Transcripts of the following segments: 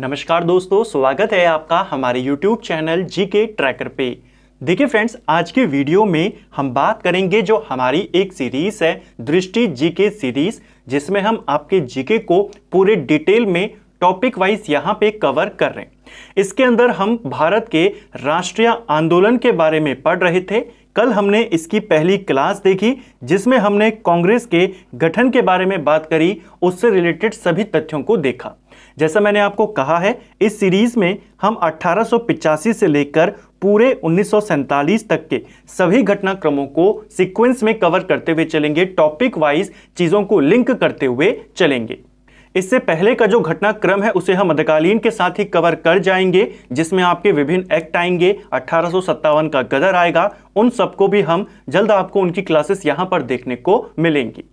नमस्कार दोस्तों स्वागत है आपका हमारे YouTube चैनल जी के ट्रैकर पे देखिए फ्रेंड्स आज के वीडियो में हम बात करेंगे जो हमारी एक सीरीज़ है दृष्टि जी के सीरीज़ जिसमें हम आपके जीके को पूरे डिटेल में टॉपिक वाइज यहाँ पे कवर कर रहे हैं इसके अंदर हम भारत के राष्ट्रीय आंदोलन के बारे में पढ़ रहे थे कल हमने इसकी पहली क्लास देखी जिसमें हमने कांग्रेस के गठन के बारे में बात करी उससे रिलेटेड सभी तथ्यों को देखा जैसा मैंने आपको कहा है इस सीरीज में हम अट्ठारह से लेकर पूरे उन्नीस तक के सभी घटनाक्रमों को सीक्वेंस में कवर करते हुए चलेंगे टॉपिक वाइज चीज़ों को लिंक करते हुए चलेंगे इससे पहले का जो घटनाक्रम है उसे हम मध्यकालीन के साथ ही कवर कर जाएंगे जिसमें आपके विभिन्न एक्ट आएंगे अट्ठारह का गदर आएगा उन सबको भी हम जल्द आपको उनकी क्लासेस यहाँ पर देखने को मिलेंगी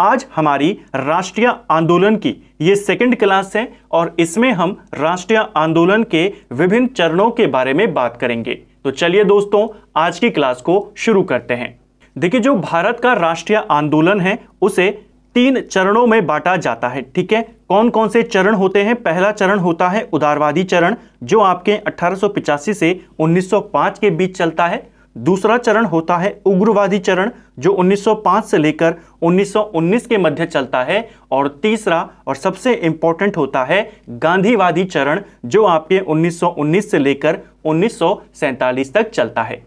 आज हमारी राष्ट्रीय आंदोलन की ये सेकंड क्लास है और इसमें हम राष्ट्रीय आंदोलन के विभिन्न चरणों के बारे में बात करेंगे तो चलिए दोस्तों आज की क्लास को शुरू करते हैं देखिए जो भारत का राष्ट्रीय आंदोलन है उसे तीन चरणों में बांटा जाता है ठीक है कौन कौन से चरण होते हैं पहला चरण होता है उदारवादी चरण जो आपके अठारह से 1905 के बीच चलता है दूसरा चरण होता है उग्रवादी चरण जो 1905 से लेकर 1919 के मध्य चलता है और तीसरा और सबसे इंपॉर्टेंट होता है गांधीवादी चरण जो आपके 1919 से लेकर उन्नीस तक चलता है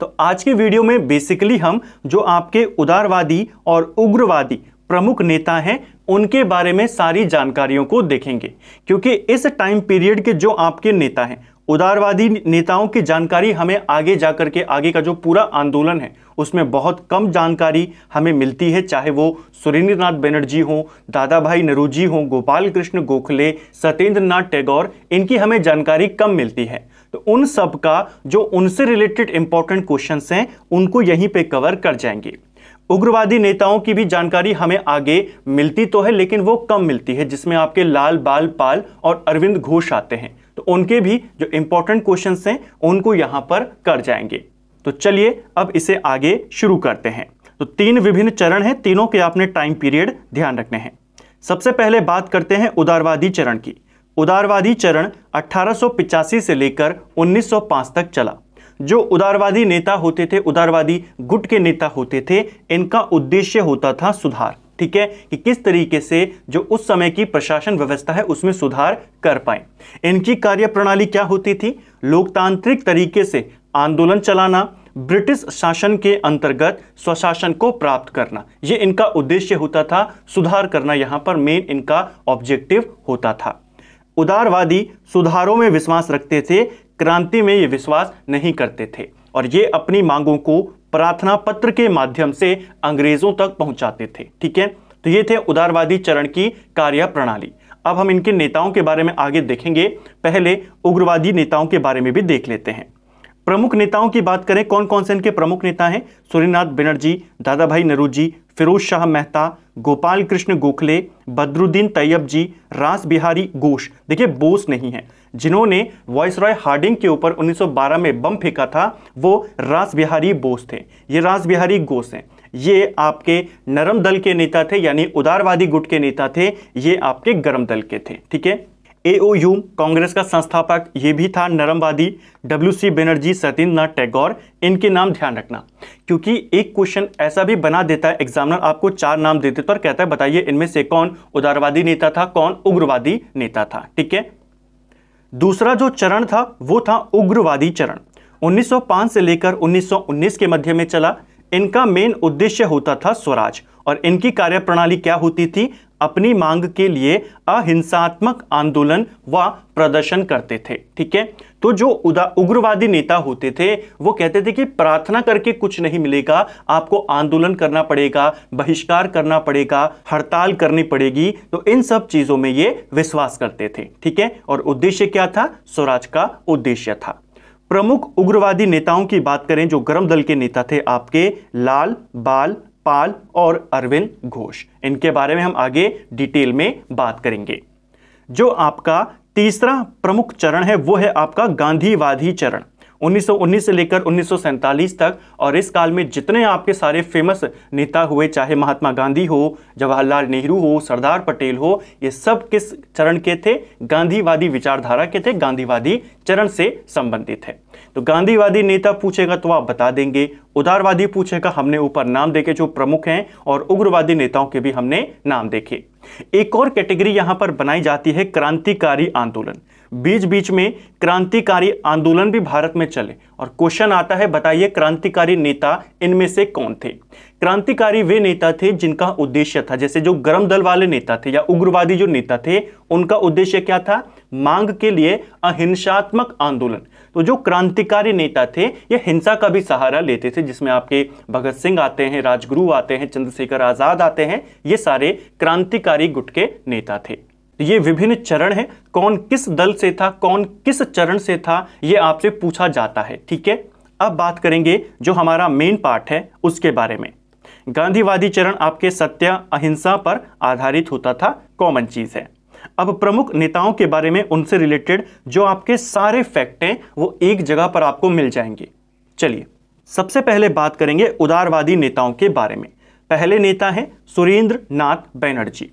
तो आज की वीडियो में बेसिकली हम जो आपके उदारवादी और उग्रवादी प्रमुख नेता हैं उनके बारे में सारी जानकारियों को देखेंगे क्योंकि इस टाइम पीरियड के जो आपके नेता हैं उदारवादी नेताओं की जानकारी हमें आगे जा कर के आगे का जो पूरा आंदोलन है उसमें बहुत कम जानकारी हमें मिलती है चाहे वो सुरेंद्र नाथ बनर्जी हों दादा भाई नरूजी हों गोपाल कृष्ण गोखले सत्येंद्र नाथ टैगोर इनकी हमें जानकारी कम मिलती है तो उन सब का जो उनसे रिलेटेड इंपॉर्टेंट क्वेश्चन हैं उनको यहीं पर कवर कर जाएंगे उग्रवादी नेताओं की भी जानकारी हमें आगे मिलती तो है लेकिन वो कम मिलती है जिसमें आपके लाल बाल पाल और अरविंद घोष आते हैं तो उनके भी जो इंपॉर्टेंट क्वेश्चन हैं उनको यहां पर कर जाएंगे तो चलिए अब इसे आगे शुरू करते हैं तो तीन विभिन्न चरण हैं तीनों के आपने टाइम पीरियड ध्यान रखने हैं सबसे पहले बात करते हैं उदारवादी चरण की उदारवादी चरण 1885 से लेकर 1905 तक चला जो उदारवादी नेता होते थे उदारवादी गुट के नेता होते थे इनका उद्देश्य होता था सुधार ठीक है कि किस तरीके से जो उस समय की प्रशासन व्यवस्था है उसमें सुधार कर पाए इनकी कार्य प्रणाली क्या होती थी लोकतांत्रिक तरीके से आंदोलन चलाना ब्रिटिश शासन के अंतर्गत स्वशासन को प्राप्त करना ये इनका उद्देश्य होता था सुधार करना यहां पर मेन इनका ऑब्जेक्टिव होता था उदारवादी सुधारों में विश्वास रखते थे क्रांति में ये विश्वास नहीं करते थे और ये अपनी मांगों को प्रार्थना पत्र के माध्यम से अंग्रेजों तक पहुंचाते थे ठीक है तो ये थे उदारवादी चरण की कार्य प्रणाली अब हम इनके नेताओं के बारे में आगे देखेंगे पहले उग्रवादी नेताओं के बारे में भी देख लेते हैं प्रमुख नेताओं की बात करें कौन कौन से इनके प्रमुख नेता हैं सूर्यनाथ बनर्जी दादा भाई नरूजी फिरोज शाह मेहता गोपाल कृष्ण गोखले बद्रुद्दीन तैयब जी रास बिहारी घोष देखिए बोस नहीं है जिन्होंने वॉइस रॉय हार्डिंग के ऊपर 1912 में बम फेंका था वो रास बिहारी बोस थे ये रास बिहारी घोष हैं ये आपके नरम दल के नेता थे यानी उदारवादी गुट के नेता थे ये आपके गर्म दल के थे ठीक है एओयू कांग्रेस का संस्थापक ये भी था नरमवादी डब्ल्यू सी बनर्जी सत्येंद्र नाथ टैगोर इनके नाम ध्यान रखना क्योंकि एक क्वेश्चन ऐसा भी बना देता है एग्जामिनर आपको चार नाम दे देता है और कहता है बताइए इनमें से कौन उदारवादी नेता था कौन उग्रवादी नेता था ठीक है दूसरा जो चरण था वो था उग्रवादी चरण 1905 से लेकर 1919 के मध्य में चला इनका मेन उद्देश्य होता था स्वराज और इनकी कार्यप्रणाली क्या होती थी अपनी मांग के लिए अहिंसात्मक आंदोलन व प्रदर्शन करते थे ठीक है तो जो उग्रवादी नेता होते थे वो कहते थे कि प्रार्थना करके कुछ नहीं मिलेगा आपको आंदोलन करना पड़ेगा बहिष्कार करना पड़ेगा हड़ताल करनी पड़ेगी तो इन सब चीज़ों में ये विश्वास करते थे ठीक है और उद्देश्य क्या था स्वराज का उद्देश्य था प्रमुख उग्रवादी नेताओं की बात करें जो गर्म दल के नेता थे आपके लाल बाल पाल और अरविंद घोष इनके बारे में हम आगे डिटेल में बात करेंगे जो आपका तीसरा प्रमुख चरण है वो है आपका गांधीवादी चरण 1919 से लेकर उन्नीस तक और इस काल में जितने आपके सारे फेमस नेता हुए चाहे महात्मा गांधी हो जवाहरलाल नेहरू हो सरदार पटेल हो ये सब किस चरण के थे गांधीवादी विचारधारा के थे गांधीवादी चरण से संबंधित है तो गांधीवादी नेता पूछेगा तो आप बता देंगे उदारवादी पूछेगा हमने ऊपर नाम देखे जो प्रमुख हैं और उग्रवादी नेताओं के भी हमने नाम देखे एक और कैटेगरी यहां पर बनाई जाती है क्रांतिकारी आंदोलन बीच बीच में क्रांतिकारी आंदोलन भी भारत में चले और क्वेश्चन आता है बताइए क्रांतिकारी नेता इनमें से कौन थे क्रांतिकारी वे नेता थे जिनका उद्देश्य था जैसे जो गर्म दल वाले नेता थे या उग्रवादी जो नेता थे उनका उद्देश्य क्या था मांग के लिए अहिंसात्मक आंदोलन तो जो क्रांतिकारी नेता थे ये हिंसा का भी सहारा लेते थे जिसमें आपके भगत सिंह आते हैं राजगुरु आते हैं चंद्रशेखर आज़ाद आते हैं ये सारे क्रांतिकारी गुट के नेता थे ये विभिन्न चरण है कौन किस दल से था कौन किस चरण से था ये आपसे पूछा जाता है ठीक है अब बात करेंगे जो हमारा मेन पार्ट है उसके बारे में गांधीवादी चरण आपके सत्य अहिंसा पर आधारित होता था कॉमन चीज़ है अब प्रमुख नेताओं के बारे में उनसे रिलेटेड जो आपके सारे फैक्ट हैं वो एक जगह पर आपको मिल जाएंगे चलिए सबसे पहले बात करेंगे उदारवादी नेताओं के बारे में पहले नेता हैं सुरेंद्र नाथ बैनर्जी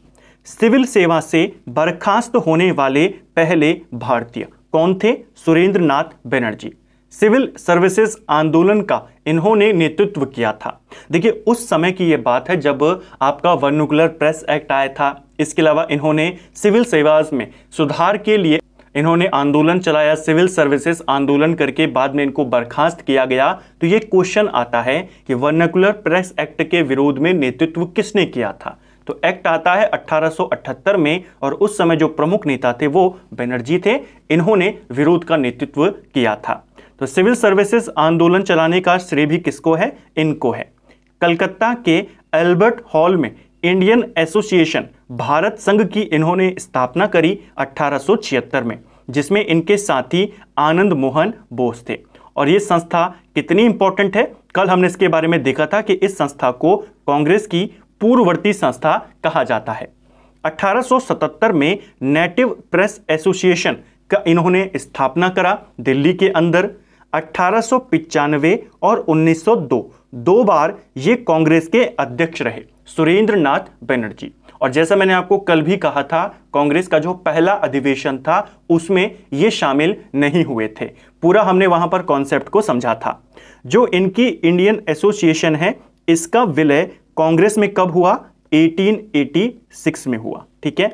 सिविल सेवा से बर्खास्त होने वाले पहले भारतीय कौन थे सुरेंद्र नाथ बैनर्जी सिविल सर्विसेज आंदोलन का इन्होंने नेतृत्व किया था देखिए उस समय की ये बात है जब आपका वर्नुकुलर प्रेस एक्ट आया था इसके अलावा इन्होंने सिविल सेवाज में सुधार के लिए इन्होंने आंदोलन चलाया सिविल सर्विसेज आंदोलन करके बाद में इनको बर्खास्त किया गया तो ये क्वेश्चन आता है कि वर्नकुलर प्रेस एक्ट के विरोध में नेतृत्व किसने किया था तो एक्ट आता है 1878 में और उस समय जो प्रमुख नेता थे वो बनर्जी थे इन्होंने विरोध का नेतृत्व किया था तो सिविल सर्विसेज आंदोलन चलाने का श्रेय भी किसको है इनको है कलकत्ता के एल्बर्ट हॉल में इंडियन एसोसिएशन भारत संघ की इन्होंने स्थापना करी अठारह में जिसमें इनके साथी आनंद मोहन बोस थे और ये संस्था कितनी इंपॉर्टेंट है कल हमने इसके बारे में देखा था कि इस संस्था को कांग्रेस की पूर्ववर्ती संस्था कहा जाता है 1877 में नेटिव प्रेस एसोसिएशन का इन्होंने स्थापना करा दिल्ली के अंदर अट्ठारह और 1902 दो बार ये कांग्रेस के अध्यक्ष रहे सुरेंद्र नाथ बनर्जी और जैसा मैंने आपको कल भी कहा था कांग्रेस का जो पहला अधिवेशन था उसमें ये शामिल नहीं हुए थे पूरा हमने वहां पर कॉन्सेप्ट को समझा था जो इनकी इंडियन एसोसिएशन है इसका विलय कांग्रेस में कब हुआ 1886 में हुआ ठीक है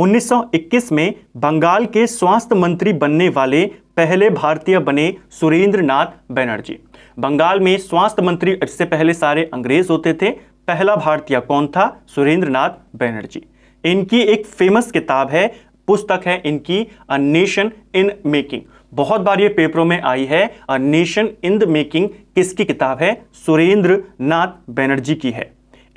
1921 में बंगाल के स्वास्थ्य मंत्री बनने वाले पहले भारतीय बने सुरेंद्र नाथ बैनर्जी बंगाल में स्वास्थ्य मंत्री इससे पहले सारे अंग्रेज होते थे पहला भारतीय कौन था सुरेंद्र नाथ बैनर्जी इनकी एक फेमस किताब है पुस्तक है इनकी अ नेशन इन मेकिंग बहुत बार ये पेपरों में आई है a nation in the making किसकी किताब है सुरेंद्र नाथ बैनर्जी की है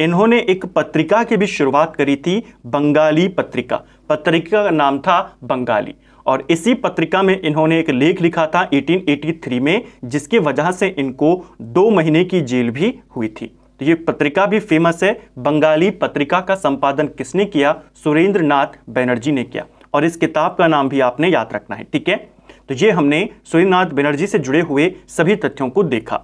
इन्होंने एक पत्रिका की भी शुरुआत करी थी बंगाली पत्रिका पत्रिका का नाम था बंगाली और इसी पत्रिका में इन्होंने एक लेख लिखा था 1883 में जिसकी वजह से इनको दो महीने की जेल भी हुई थी तो ये पत्रिका भी फेमस है बंगाली पत्रिका का संपादन किसने किया सुरेंद्र नाथ बनर्जी ने किया और इस किताब का नाम भी आपने याद रखना है ठीक है तो ये हमने सुरेंद्र नाथ बैनर्जी से जुड़े हुए सभी तथ्यों को देखा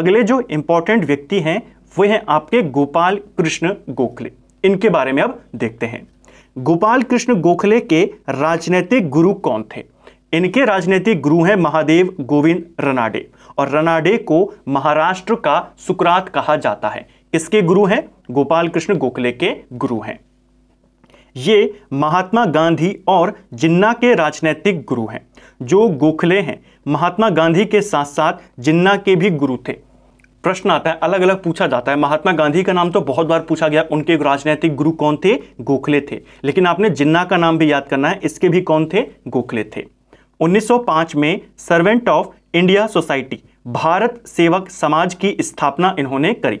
अगले जो इंपॉर्टेंट व्यक्ति हैं वो हैं आपके गोपाल कृष्ण गोखले इनके बारे में अब देखते हैं गोपाल कृष्ण गोखले के राजनीतिक गुरु कौन थे इनके राजनीतिक गुरु हैं महादेव गोविंद रनाडे और रनाडे को महाराष्ट्र का सुकरात कहा जाता है किसके गुरु हैं गोपाल कृष्ण गोखले के गुरु हैं ये महात्मा गांधी और जिन्ना के राजनीतिक गुरु हैं जो गोखले हैं महात्मा गांधी के साथ साथ जिन्ना के भी गुरु थे प्रश्न आता है अलग अलग पूछा जाता है महात्मा गांधी का नाम तो बहुत बार पूछा गया उनके राजनीतिक गुरु कौन थे गोखले थे लेकिन आपने जिन्ना का नाम भी याद करना है इसके भी कौन थे गोखले थे 1905 में servant of India society Bharat सेवक समाज की स्थापना इन्होंने करी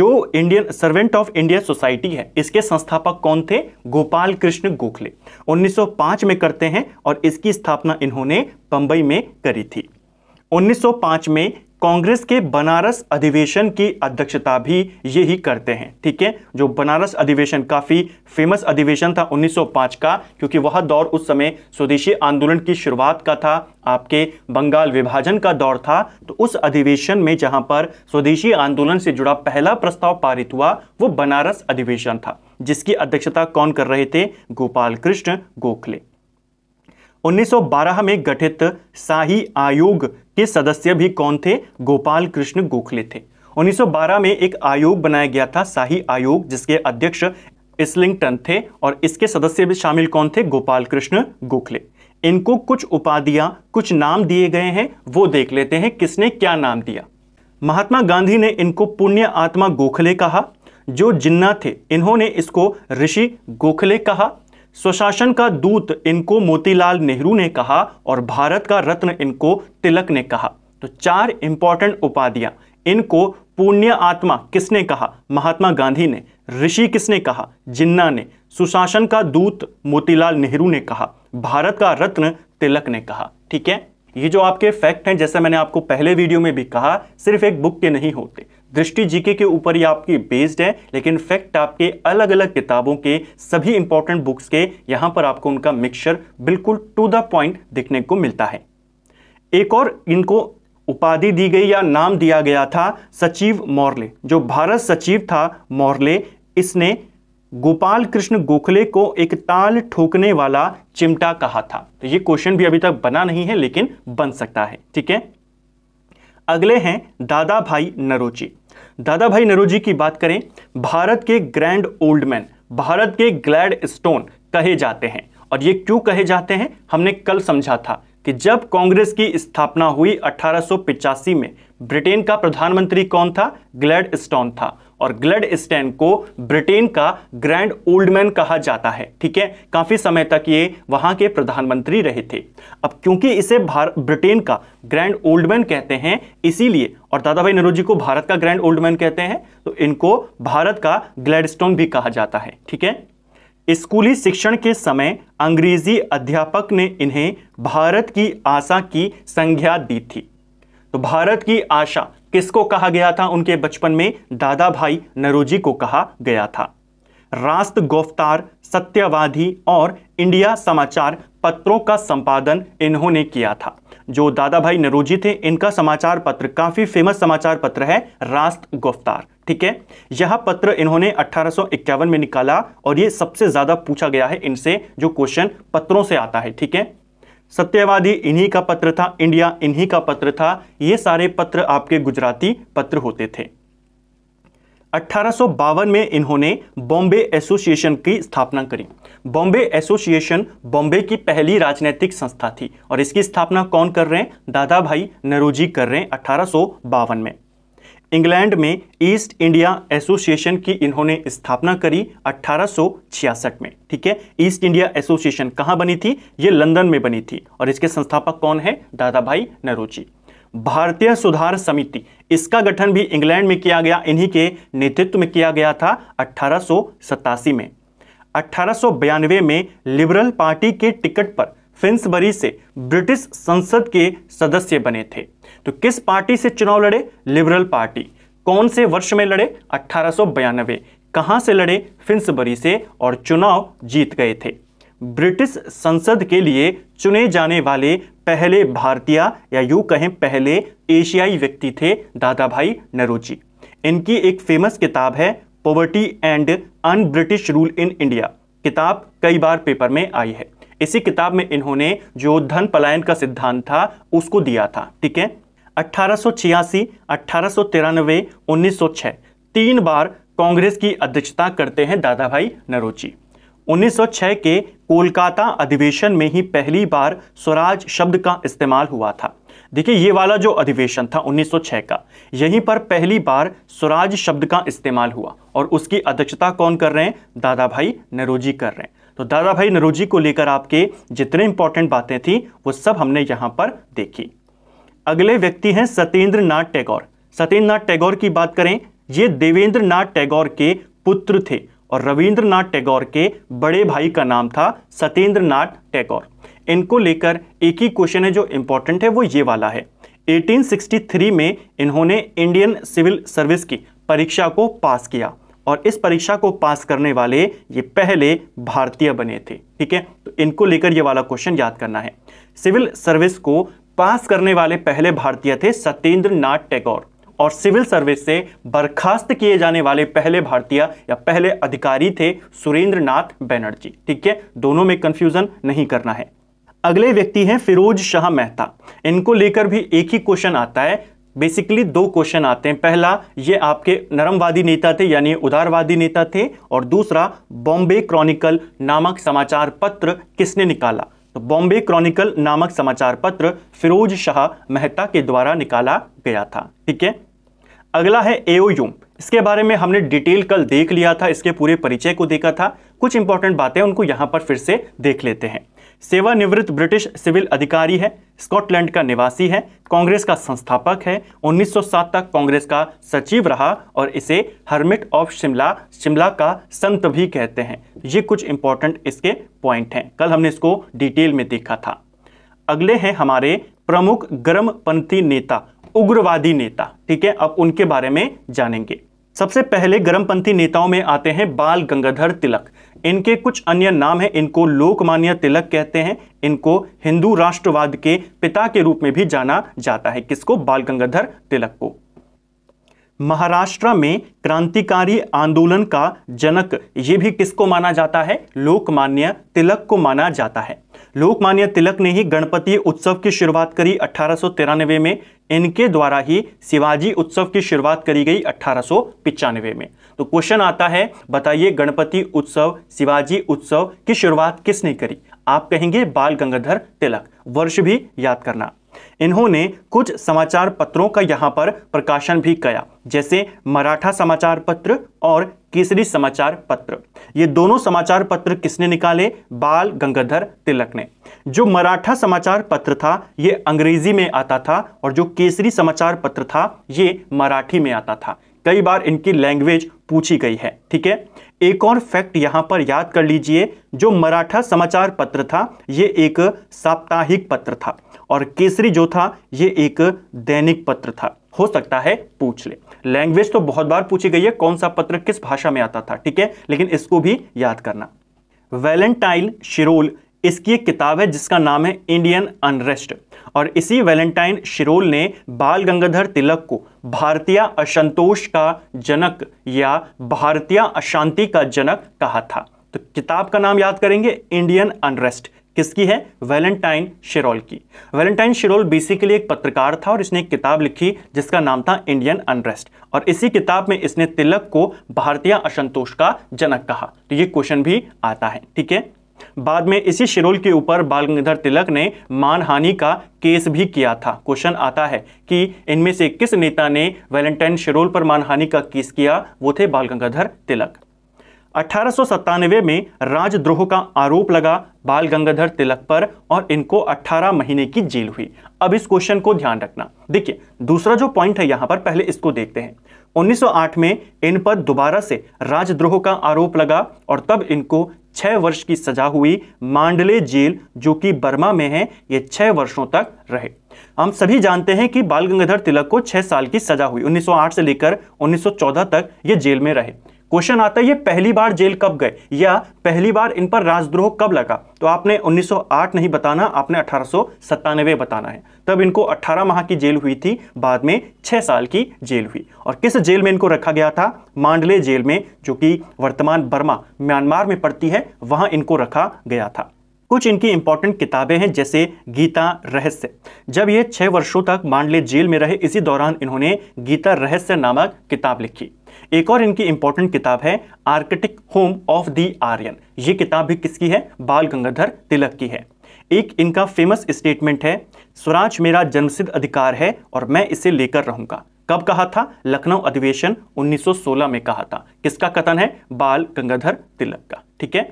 जो Indian servant of India society है इसके संस्थापक कौन थे गोपाल कृष्ण गोखले 1905 में करते हैं और इसकी स्थापना इन्होंने बंबई में करी थी 1905 में कांग्रेस के बनारस अधिवेशन की अध्यक्षता भी यही करते हैं ठीक है जो बनारस अधिवेशन काफ़ी फेमस अधिवेशन था 1905 का क्योंकि वह दौर उस समय स्वदेशी आंदोलन की शुरुआत का था आपके बंगाल विभाजन का दौर था तो उस अधिवेशन में जहां पर स्वदेशी आंदोलन से जुड़ा पहला प्रस्ताव पारित हुआ वो बनारस अधिवेशन था जिसकी अध्यक्षता कौन कर रहे थे गोपाल कृष्ण गोखले 1912 में गठित शाही आयोग के सदस्य भी कौन थे गोपाल कृष्ण गोखले थे 1912 में एक आयोग बनाया गया था शाही आयोग जिसके अध्यक्ष इसलिंगटन थे और इसके सदस्य भी शामिल कौन थे गोपाल कृष्ण गोखले इनको कुछ उपाधियां कुछ नाम दिए गए हैं वो देख लेते हैं किसने क्या नाम दिया महात्मा गांधी ने इनको पुण्य आत्मा गोखले कहा जो जिन्ना थे इन्होंने इसको ऋषि गोखले कहा स्वशासन का दूत इनको मोतीलाल नेहरू ने कहा और भारत का रत्न इनको तिलक ने कहा तो चार इंपॉर्टेंट उपाधियां इनको पुण्य आत्मा किसने कहा महात्मा गांधी ने ऋषि किसने कहा जिन्ना ने सुशासन का दूत मोतीलाल नेहरू ने कहा भारत का रत्न तिलक ने कहा ठीक है ये जो आपके फैक्ट हैं जैसे मैंने आपको पहले वीडियो में भी कहा सिर्फ एक बुक के नहीं होते दृष्टि जीके के ऊपर ये आपकी बेस्ड है लेकिन फैक्ट आपके अलग अलग किताबों के सभी इंपॉर्टेंट बुक्स के यहाँ पर आपको उनका मिक्सचर बिल्कुल टू द पॉइंट देखने को मिलता है एक और इनको उपाधि दी गई या नाम दिया गया था सचिव मौर्य जो भारत सचिव था मौर्य इसने गोपाल कृष्ण गोखले को एक ताल ठोकने वाला चिमटा कहा था तो ये क्वेश्चन भी अभी तक बना नहीं है लेकिन बन सकता है ठीक है अगले हैं दादा भाई नरोजी दादा भाई नरोजी की बात करें भारत के ग्रैंड ओल्डमैन भारत के ग्लैड स्टोन कहे जाते हैं और ये क्यों कहे जाते हैं हमने कल समझा था कि जब कांग्रेस की स्थापना हुई अठारह में ब्रिटेन का प्रधानमंत्री कौन था ग्लैड स्टोन था और ग्लैड स्टैन को ब्रिटेन का ग्रैंड ओल्डमैन कहा जाता है ठीक है काफी समय तक ये वहां के प्रधानमंत्री रहे थे अब क्योंकि इसे ब्रिटेन का ग्रैंड ओल्डमैन कहते हैं इसीलिए और दादा भाई नरोजी को भारत का ग्रैंड ओल्डमैन कहते हैं तो इनको भारत का ग्लैडस्टोन भी कहा जाता है ठीक है स्कूली शिक्षण के समय अंग्रेजी अध्यापक ने इन्हें भारत की आशा की संज्ञा दी थी तो भारत की आशा किसको कहा गया था उनके बचपन में दादा भाई नरोजी को कहा गया था रास्त गोफ्तार सत्यवादी और इंडिया समाचार पत्रों का संपादन इन्होंने किया था जो दादा भाई नरोजी थे इनका समाचार पत्र काफ़ी फेमस समाचार पत्र है रास्त गुफ्तार ठीक है यह पत्र इन्होंने 1851 में निकाला और ये सबसे ज़्यादा पूछा गया है इनसे जो क्वेश्चन पत्रों से आता है ठीक है सत्यवादी इन्हीं का पत्र था इंडिया इन्हीं का पत्र था ये सारे पत्र आपके गुजराती पत्र होते थे 1852 में इन्होंने बॉम्बे एसोसिएशन की स्थापना करी बॉम्बे एसोसिएशन बॉम्बे की पहली राजनीतिक संस्था थी और इसकी स्थापना कौन कर रहे हैं दादा भाई नरोजी कर रहे हैं अट्ठारह में इंग्लैंड में ईस्ट इंडिया एसोसिएशन की इन्होंने स्थापना करी 1866 में ठीक है ईस्ट इंडिया एसोसिएशन कहाँ बनी थी ये लंदन में बनी थी और इसके संस्थापक कौन है दादा भाई नरोजी भारतीय सुधार समिति इसका गठन भी इंग्लैंड में किया गया इन्हीं के नेतृत्व में किया गया था अठारह में अठारह में लिबरल पार्टी के टिकट पर फिंसबरी से ब्रिटिश संसद के सदस्य बने थे तो किस पार्टी से चुनाव लड़े लिबरल पार्टी कौन से वर्ष में लड़े अठारह कहां से लड़े फिंसबरी से और चुनाव जीत गए थे ब्रिटिश संसद के लिए चुने जाने वाले पहले भारतीय या यू कहें पहले एशियाई व्यक्ति थे दादा भाई नरोजी इनकी एक फेमस किताब है poverty and un British rule in India किताब कई बार पेपर में आई है इसी किताब में इन्होंने जो धन पलायन का सिद्धांत था उसको दिया था ठीक है अट्ठारह सौ छियासी अट्ठारह तिरानवे उन्नीस सौ तीन बार कांग्रेस की अध्यक्षता करते हैं दादा भाई नरोची 1906 के कोलकाता अधिवेशन में ही पहली बार स्वराज शब्द का इस्तेमाल हुआ था देखिए ये वाला जो अधिवेशन था 1906 का यहीं पर पहली बार स्वराज शब्द का इस्तेमाल हुआ और उसकी अध्यक्षता कौन कर रहे हैं दादा भाई नरोजी कर रहे हैं तो दादा भाई नरोजी को लेकर आपके जितने इंपॉर्टेंट बातें थी वो सब हमने यहां पर देखी अगले व्यक्ति हैं सत्येंद्र नाथ टैगोर सत्येंद्र नाथ टैगोर की बात करें ये देवेंद्र नाथ टैगोर के पुत्र थे और रविंद्रनाथ टैगोर के बड़े भाई का नाम था सत्येंद्रनाथ टैगोर इनको लेकर एक ही क्वेश्चन है जो इंपॉर्टेंट है वो ये वाला है 1863 में इन्होंने इंडियन सिविल सर्विस की परीक्षा को पास किया और इस परीक्षा को पास करने वाले ये पहले भारतीय बने थे ठीक है तो इनको लेकर ये वाला क्वेश्चन याद करना है सिविल सर्विस को पास करने वाले पहले भारतीय थे सत्येंद्र नाथ टैगोर और सिविल सर्विस से बर्खास्त किए जाने वाले पहले भारतीय या पहले अधिकारी थे सुरेंद्र नाथ बैनर्जी ठीक है दोनों में कंफ्यूजन नहीं करना है अगले व्यक्ति हैं फिरोज शाह मेहता इनको लेकर भी एक ही क्वेश्चन आता है बेसिकली दो क्वेश्चन आते हैं पहला ये आपके नरमवादी नेता थे यानी उदारवादी नेता थे और दूसरा बॉम्बे क्रॉनिकल नामक समाचार पत्र किसने निकाला तो बॉम्बे क्रॉनिकल नामक समाचार पत्र फिरोज शाह मेहता के द्वारा निकाला गया था ठीक है अगला है एओयू इसके बारे में हमने डिटेल कल देख लिया था इसके पूरे परिचय को देखा था कुछ इंपॉर्टेंट बातें उनको यहां पर फिर से देख लेते हैं सेवानिवृत्त ब्रिटिश सिविल अधिकारी है स्कॉटलैंड का निवासी है कांग्रेस का संस्थापक है 1907 तक कांग्रेस का सचिव रहा और इसे हर्मिट ऑफ शिमला शिमला का संत भी कहते हैं ये कुछ इंपॉर्टेंट इसके पॉइंट हैं कल हमने इसको डिटेल में देखा था अगले हैं हमारे प्रमुख गर्मपंथी नेता उग्रवादी नेता ठीक है अब उनके बारे में जानेंगे सबसे पहले गर्मपंथी नेताओं में आते हैं बाल गंगाधर तिलक इनके कुछ अन्य नाम हैं इनको लोकमान्य तिलक कहते हैं इनको हिंदू राष्ट्रवाद के पिता के रूप में भी जाना जाता है किसको बाल गंगाधर तिलक को महाराष्ट्र में क्रांतिकारी आंदोलन का जनक ये भी किसको माना जाता है लोकमान्य तिलक को माना जाता है लोकमान्य तिलक ने ही गणपति उत्सव की शुरुआत करी अठारह में इनके द्वारा ही शिवाजी उत्सव की शुरुआत करी गई अठारह में तो क्वेश्चन आता है बताइए गणपति उत्सव शिवाजी उत्सव की शुरुआत किसने करी आप कहेंगे बाल गंगाधर तिलक वर्ष भी याद करना इन्होंने कुछ समाचार पत्रों का यहाँ पर प्रकाशन भी किया जैसे मराठा समाचार पत्र और केसरी समाचार पत्र ये दोनों समाचार पत्र किसने निकाले बाल गंगाधर तिलक ने जो मराठा समाचार पत्र था ये अंग्रेजी में आता था और जो केसरी समाचार पत्र था ये मराठी में आता था कई बार इनकी लैंग्वेज पूछी गई है ठीक है एक और फैक्ट यहां पर याद कर लीजिए जो मराठा समाचार पत्र था ये एक साप्ताहिक पत्र था और केसरी जो था ये एक दैनिक पत्र था हो सकता है पूछ ले लैंग्वेज तो बहुत बार पूछी गई है कौन सा पत्र किस भाषा में आता था ठीक है लेकिन इसको भी याद करना वैलेंटाइन शिरोल इसकी एक किताब है जिसका नाम है इंडियन अनरेस्ट और इसी वैलेंटाइन शिरोल ने बाल गंगाधर तिलक को भारतीय असंतोष का जनक या भारतीय अशांति का जनक कहा था तो किताब का नाम याद करेंगे इंडियन अनरेस्ट किसकी है वैलेंटाइन शिरोल की वैलेंटाइन शिरोल बेसिकली एक पत्रकार था और इसने एक किताब लिखी जिसका नाम था इंडियन अनरेस्ट और इसी किताब में इसने तिलक को भारतीय असंतोष का जनक कहा तो ये क्वेश्चन भी आता है ठीक है बाद में इसी शेड्यूल के ऊपर बाल गंगाधर तिलक ने मानहानि का केस भी किया था क्वेश्चन आता है कि इनमें से किस नेता ने वैलेंटाइन शेड्यूल पर मानहानि का केस किया वो थे बाल गंगाधर तिलक अठारह में राजद्रोह का आरोप लगा बाल गंगाधर तिलक पर और इनको 18 महीने की जेल हुई अब इस क्वेश्चन को ध्यान रखना देखिए दूसरा जो पॉइंट है यहां पर पहले इसको देखते हैं 1908 में इन पर दोबारा से राजद्रोह का आरोप लगा और तब इनको छह वर्ष की सजा हुई मांडले जेल जो कि बर्मा में है ये छह वर्षों तक रहे हम सभी जानते हैं कि बाल गंगाधर तिलक को छह साल की सजा हुई 1908 से लेकर 1914 तक ये जेल में रहे क्वेश्चन आता है ये पहली बार जेल कब गए या पहली बार इन पर राजद्रोह कब लगा तो आपने 1908 नहीं बताना आपने अठारह बताना है तब इनको 18 माह की जेल हुई थी बाद में 6 साल की जेल हुई और किस जेल में इनको रखा गया था मांडले जेल में जो कि वर्तमान बर्मा म्यांमार में पड़ती है वहां इनको रखा गया था कुछ इनकी इंपॉर्टेंट किताबें हैं जैसे गीता रहस्य जब ये छह वर्षों तक मांडले जेल में रहे इसी दौरान इन्होंने गीता रहस्य नामक किताब लिखी एक और इनकी इंपॉर्टेंट किताब है Arctic home of the Aryan ये किताब भी किसकी है बाल गंगाधर तिलक की है एक इनका फेमस स्टेटमेंट है स्वराज मेरा जन्मसिद्ध अधिकार है और मैं इसे लेकर रहूंगा कब कहा था लखनऊ अधिवेशन 1916 में कहा था किसका कथन है बाल गंगाधर तिलक का ठीक है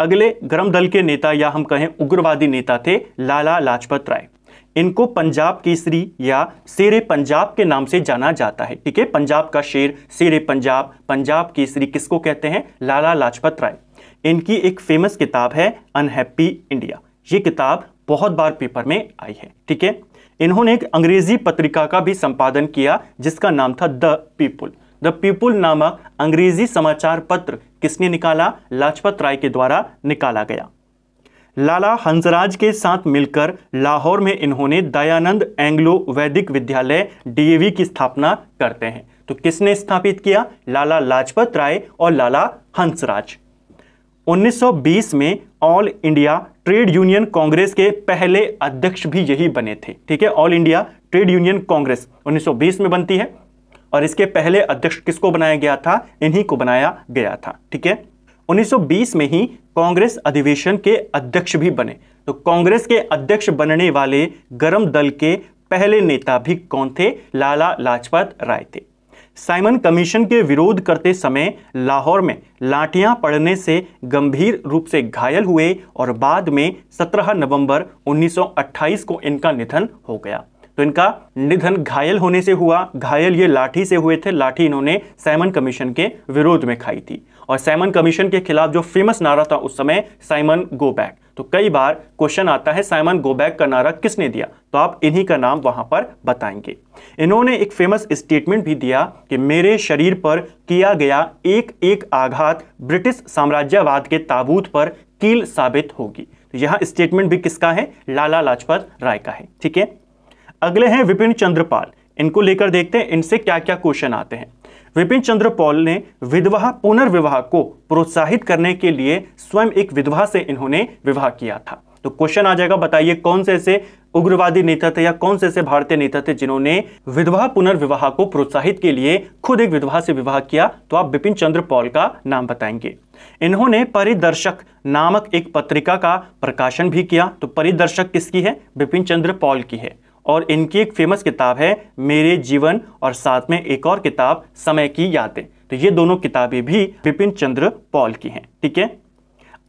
अगले गर्म दल के नेता या हम कहें उग्रवादी नेता थे लाला लाजपत राय इनको पंजाब केसरी या शेर पंजाब के नाम से जाना जाता है ठीक है पंजाब का शेर शेर पंजाब पंजाब केसरी किसको कहते हैं लाला लाजपत राय इनकी एक फेमस किताब है अनहैप्पी इंडिया ये किताब बहुत बार पेपर में आई है ठीक है इन्होंने एक अंग्रेजी पत्रिका का भी संपादन किया जिसका नाम था द पीपुल द पीपुल नामक अंग्रेजी समाचार पत्र किसने निकाला लाजपत राय के द्वारा निकाला गया लाला हंसराज के साथ मिलकर लाहौर में इन्होंने दयानंद एंग्लो वैदिक विद्यालय डीएवी की स्थापना करते हैं तो किसने स्थापित किया लाला लाजपत राय और लाला हंसराज 1920 में all India trade union Congress के पहले अध्यक्ष भी यही बने थे ठीक है all India trade union Congress 1920 में बनती है और इसके पहले अध्यक्ष किसको बनाया गया था इन्हीं को बनाया गया था ठीक है 1920 में ही कांग्रेस अधिवेशन के अध्यक्ष भी बने तो कांग्रेस के अध्यक्ष बनने वाले गरम दल के पहले नेता भी कौन थे लाला लाजपत राय थे साइमन कमीशन के विरोध करते समय लाहौर में लाठियां पड़ने से गंभीर रूप से घायल हुए और बाद में 17 नवंबर 1928 को इनका निधन हो गया तो इनका निधन घायल होने से हुआ घायल ये लाठी से हुए थे लाठी इन्होंने साइमन कमीशन के विरोध में खाई थी और साइमन कमीशन के खिलाफ जो फेमस नारा था उस समय साइमन गो बैक तो कई बार क्वेश्चन आता है साइमन गोबैक का नारा किसने दिया तो आप इन्हीं का नाम वहां पर बताएंगे इन्होंने एक फेमस स्टेटमेंट भी दिया कि मेरे शरीर पर किया गया एक एक आघात ब्रिटिश साम्राज्यवाद के ताबूत पर कील साबित होगी तो यह स्टेटमेंट भी किसका है लाला लाजपत राय का है ठीक है अगले हैं विपिन चंद्रपाल इनको लेकर देखते हैं इनसे क्या क्या क्वेश्चन आते हैं विपिन चंद्र पॉल ने विधवा पुनर्विवाह को प्रोत्साहित करने के लिए स्वयं एक विधवा से इन्होंने विवाह किया था तो क्वेश्चन आ जाएगा बताइए कौन से ऐसे उग्रवादी नेता थे या कौन से ऐसे भारतीय नेता थे जिन्होंने विधवा पुनर्विवाह को प्रोत्साहित के लिए खुद एक विधवा से विवाह किया तो आप विपिन चंद्र पॉल का नाम बताएंगे इन्होंने परिदर्शक नामक एक पत्रिका का प्रकाशन भी किया तो परिदर्शक किसकी है बिपिन चंद्र पॉल की है और इनकी एक फेमस किताब है मेरे जीवन और साथ में एक और किताब समय की यादें तो ये दोनों किताबें भी विपिन चंद्र पॉल की हैं ठीक है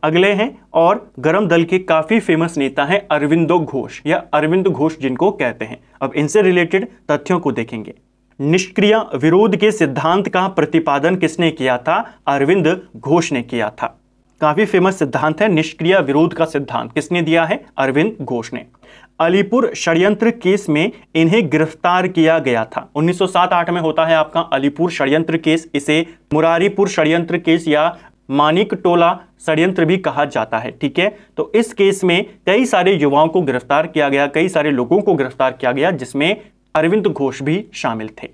अगले हैं और गरम दल के काफ़ी फेमस नेता हैं अरविंदो घोष या अरविंद घोष जिनको कहते हैं अब इनसे रिलेटेड तथ्यों को देखेंगे निष्क्रिय विरोध के सिद्धांत का प्रतिपादन किसने किया था अरविंद घोष ने किया था काफ़ी फेमस सिद्धांत है निष्क्रिय विरोध का सिद्धांत किसने दिया है अरविंद घोष ने अलीपुर षडयंत्र केस में इन्हें गिरफ्तार किया गया था 1907-8 में होता है आपका अलीपुर षडयंत्र केस इसे मुरारीपुर षड्यंत्र केस या मानिक टोला षडयंत्र भी कहा जाता है ठीक है तो इस केस में कई सारे युवाओं को गिरफ्तार किया गया कई सारे लोगों को गिरफ्तार किया गया जिसमें अरविंद घोष भी शामिल थे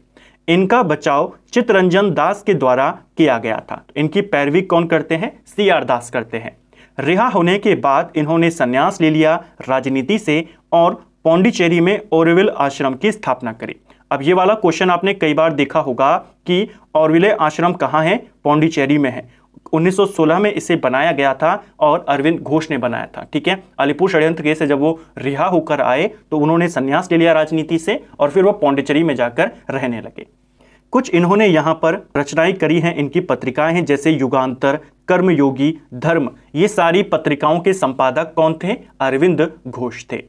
इनका बचाव चित्ररंजन दास के द्वारा किया गया था इनकी पैरवी कौन करते हैं सी आर दास करते हैं रिहा होने के बाद इन्होंने संन्यास ले लिया राजनीति से और पौंडीचेरी में ओरविल आश्रम की स्थापना करी अब ये वाला क्वेश्चन आपने कई बार देखा होगा कि ओरविले आश्रम कहाँ है पौंडीचेरी में है 1916 में इसे बनाया गया था और अरविंद घोष ने बनाया था ठीक है अलीपुर षड्यंत्र के से जब वो रिहा होकर आए तो उन्होंने संन्यास ले लिया राजनीति से और फिर वह पौंडीचेरी में जाकर रहने लगे कुछ इन्होंने यहाँ पर रचनाएं करी हैं इनकी पत्रिकाएं हैं जैसे युगांतर कर्मयोगी धर्म ये सारी पत्रिकाओं के संपादक कौन थे अरविंद घोष थे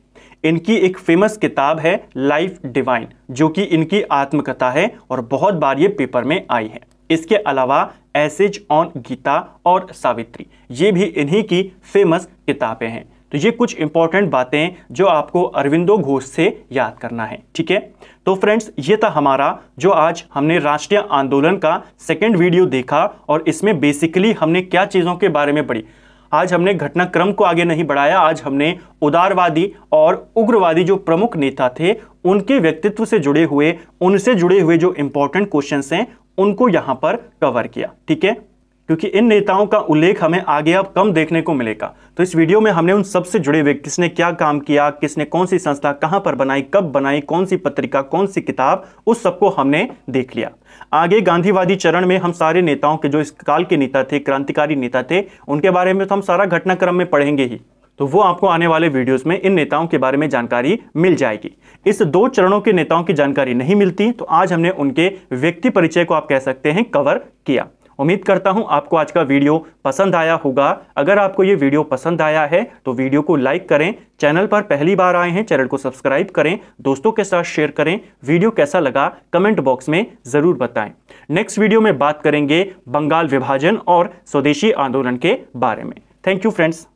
इनकी एक फेमस किताब है लाइफ डिवाइन जो कि इनकी आत्मकथा है और बहुत बार ये पेपर में आई है इसके अलावा एसेज ऑन गीता और सावित्री ये भी इन्हीं की फेमस किताबें हैं तो ये कुछ इंपॉर्टेंट बातें जो आपको अरविंदो घोष से याद करना है ठीक है तो फ्रेंड्स ये था हमारा जो आज हमने राष्ट्रीय आंदोलन का सेकेंड वीडियो देखा और इसमें बेसिकली हमने क्या चीज़ों के बारे में पढ़ी आज हमने घटनाक्रम को आगे नहीं बढ़ाया आज हमने उदारवादी और उग्रवादी जो प्रमुख नेता थे उनके व्यक्तित्व से जुड़े हुए उनसे जुड़े हुए जो इंपॉर्टेंट क्वेश्चन हैं उनको यहां पर कवर किया ठीक है क्योंकि इन नेताओं का उल्लेख हमें आगे अब कम देखने को मिलेगा तो इस वीडियो में हमने उन सबसे जुड़े हुए किसने क्या काम किया किसने कौन सी संस्था कहां पर बनाई कब बनाई कौन सी पत्रिका कौन सी किताब उस सबको हमने देख लिया आगे गांधीवादी चरण में हम सारे नेताओं के जो इस काल के नेता थे क्रांतिकारी नेता थे उनके बारे में तो हम सारा घटनाक्रम में पढ़ेंगे ही तो वो आपको आने वाले वीडियोस में इन नेताओं के बारे में जानकारी मिल जाएगी इस दो चरणों के नेताओं की जानकारी नहीं मिलती तो आज हमने उनके व्यक्ति परिचय को आप कह सकते हैं कवर किया उम्मीद करता हूं आपको आज का वीडियो पसंद आया होगा अगर आपको ये वीडियो पसंद आया है तो वीडियो को लाइक करें चैनल पर पहली बार आए हैं चैनल को सब्सक्राइब करें दोस्तों के साथ शेयर करें वीडियो कैसा लगा कमेंट बॉक्स में ज़रूर बताएं नेक्स्ट वीडियो में बात करेंगे बंगाल विभाजन और स्वदेशी आंदोलन के बारे में थैंक यू फ्रेंड्स